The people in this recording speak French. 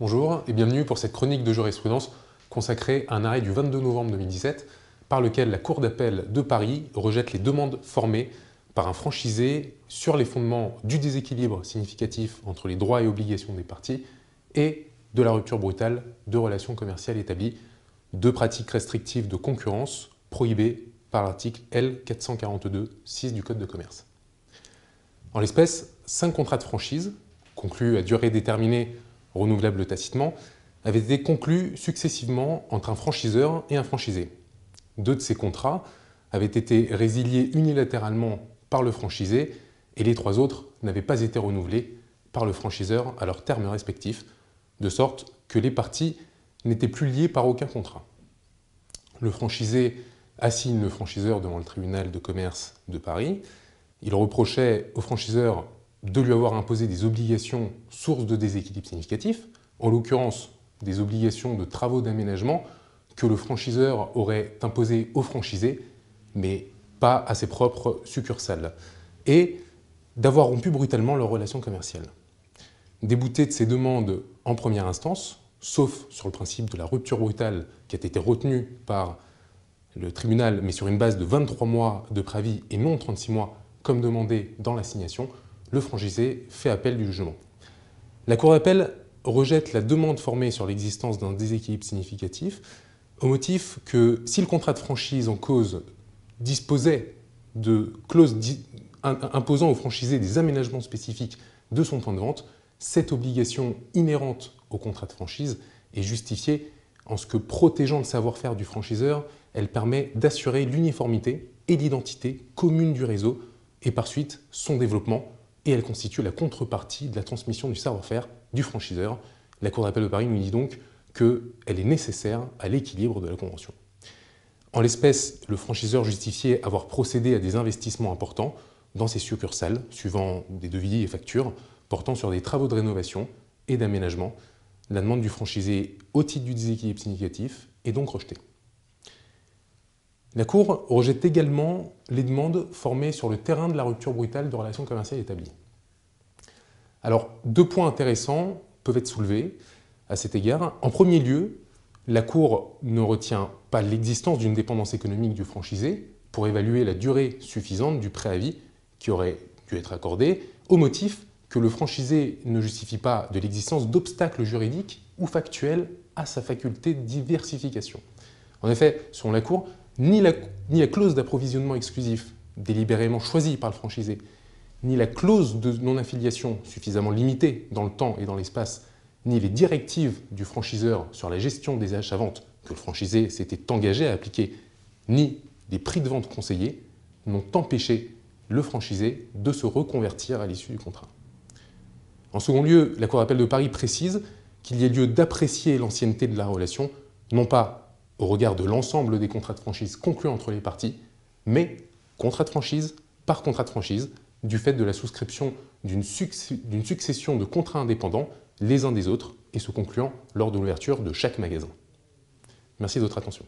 Bonjour et bienvenue pour cette chronique de jurisprudence consacrée à un arrêt du 22 novembre 2017 par lequel la Cour d'appel de Paris rejette les demandes formées par un franchisé sur les fondements du déséquilibre significatif entre les droits et obligations des parties et de la rupture brutale de relations commerciales établies, de pratiques restrictives de concurrence prohibées par l'article L442-6 du Code de commerce. En l'espèce, cinq contrats de franchise, conclus à durée déterminée renouvelable tacitement, avaient été conclus successivement entre un franchiseur et un franchisé. Deux de ces contrats avaient été résiliés unilatéralement par le franchisé et les trois autres n'avaient pas été renouvelés par le franchiseur à leurs termes respectifs, de sorte que les parties n'étaient plus liées par aucun contrat. Le franchisé assigne le franchiseur devant le tribunal de commerce de Paris. Il reprochait au franchiseur de lui avoir imposé des obligations sources de déséquilibre significatif, en l'occurrence des obligations de travaux d'aménagement que le franchiseur aurait imposées aux franchisés, mais pas à ses propres succursales, et d'avoir rompu brutalement leurs relations commerciales. Débouté de ces demandes en première instance, sauf sur le principe de la rupture brutale qui a été retenue par le tribunal, mais sur une base de 23 mois de préavis et non 36 mois, comme demandé dans l'assignation, le franchisé fait appel du jugement. La Cour d'appel rejette la demande formée sur l'existence d'un déséquilibre significatif au motif que si le contrat de franchise en cause disposait de clauses imposant au franchisé des aménagements spécifiques de son point de vente, cette obligation inhérente au contrat de franchise est justifiée en ce que protégeant le savoir-faire du franchiseur, elle permet d'assurer l'uniformité et l'identité commune du réseau et par suite son développement et elle constitue la contrepartie de la transmission du savoir-faire du franchiseur. La Cour d'appel de Paris nous dit donc qu'elle est nécessaire à l'équilibre de la convention. En l'espèce, le franchiseur justifiait avoir procédé à des investissements importants dans ses succursales, suivant des devis et factures, portant sur des travaux de rénovation et d'aménagement. La demande du franchisé au titre du déséquilibre significatif est donc rejetée. La Cour rejette également les demandes formées sur le terrain de la rupture brutale de relations commerciales établies. Alors, deux points intéressants peuvent être soulevés à cet égard. En premier lieu, la Cour ne retient pas l'existence d'une dépendance économique du franchisé pour évaluer la durée suffisante du préavis qui aurait dû être accordé, au motif que le franchisé ne justifie pas de l'existence d'obstacles juridiques ou factuels à sa faculté de diversification. En effet, selon la Cour, ni la, clause d'approvisionnement exclusif délibérément choisie par le franchisé, ni la clause de non-affiliation suffisamment limitée dans le temps et dans l'espace, ni les directives du franchiseur sur la gestion des achats-ventes que le franchisé s'était engagé à appliquer, ni des prix de vente conseillés, n'ont empêché le franchisé de se reconvertir à l'issue du contrat. En second lieu, la Cour d'appel de Paris précise qu'il y a lieu d'apprécier l'ancienneté de la relation, non pas au regard de l'ensemble des contrats de franchise conclus entre les parties, mais contrat de franchise par contrat de franchise, du fait de la souscription d'une succession de contrats indépendants les uns des autres et se concluant lors de l'ouverture de chaque magasin. Merci de votre attention.